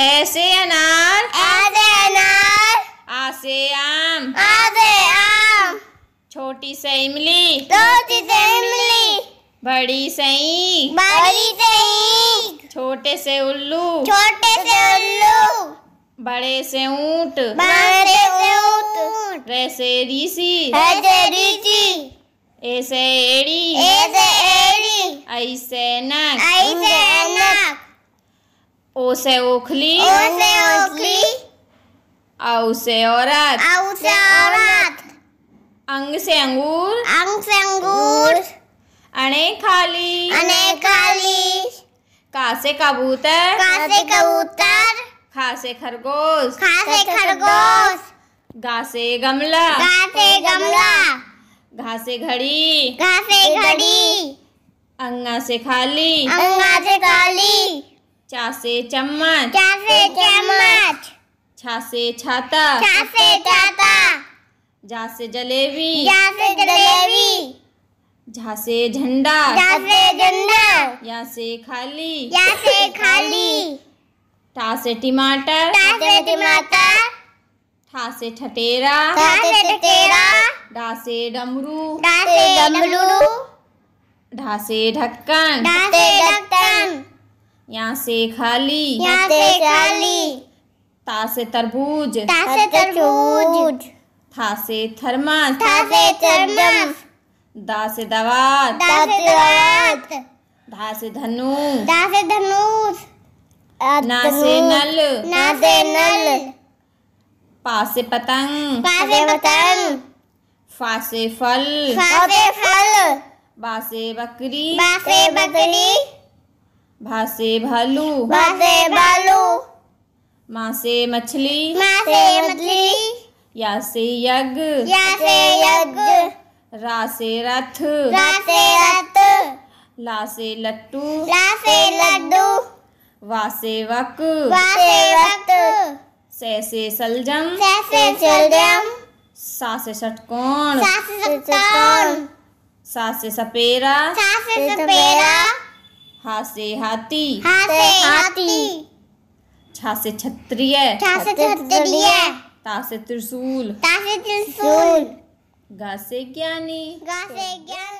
ऐसे अनार आधे अनार आसे आम आधे आम छोटी से इमली छोटी से इमली बड़ी सही बड़ी सही छोटे से उल्लू छोटे से उल्लू बड़े से ऊंट बड़े से ऊंट वैसे ऋषि वैसे ऋषि ऐसे एड़ी ऐसे एड़ी ऐसे नक ओ से ओखली ओ से ओखली औ से औरत औ से औरत अंग से अंगूर अंग से अंगूर अणे खाली अणे खाली का से कबूतर का से कबूतर खा से खरगोश खा से खरगोश गा से गमला गा से गमला घा से घड़ी घा से घड़ी अंगा से खाली अंगा से खाली चासे चम्मच चासे चम्मच छासे छाता छासे छाता जासे जलेबी जासे जलेबी झासे झंडा झासे झंडा यासे खाली यासे खाली ठा टमाटर ठा टमाटर ठासे ठटेरा ठासे ठटेरा डासे डमरू डासे डमरू ढासे ढक्कन ढासे ढक्कन यहाँ से खाली यहाँ से खाली ता से तरबूज ता से तरबूज था से थर्मस था से थर्मस दा से दवात दा से दवात धा से धनु धा से धनुष ना से नल ना से नल पा से पतंग पा से पतंग फा से फल फा से फल बा से बकरी बा से बकरी भासे भालू भासे भालू माँ से मछली माँ से मछली या से यज्ञ या से यज्ञ रा से रथ रा से रथ ला से लट्टू ला से लड्डू वा से वक वा से वक्त से से सलजम से से सलजम सा से षटकोण सा से षटकोण सा से सपेरा सा से सपेरा हा से हाथी हा से हाथी छा से क्षत्रिय छा से क्षत्रिय ता से त्रिशूल ता से त्रिशूल गा से ज्ञानी गा से ज्ञानी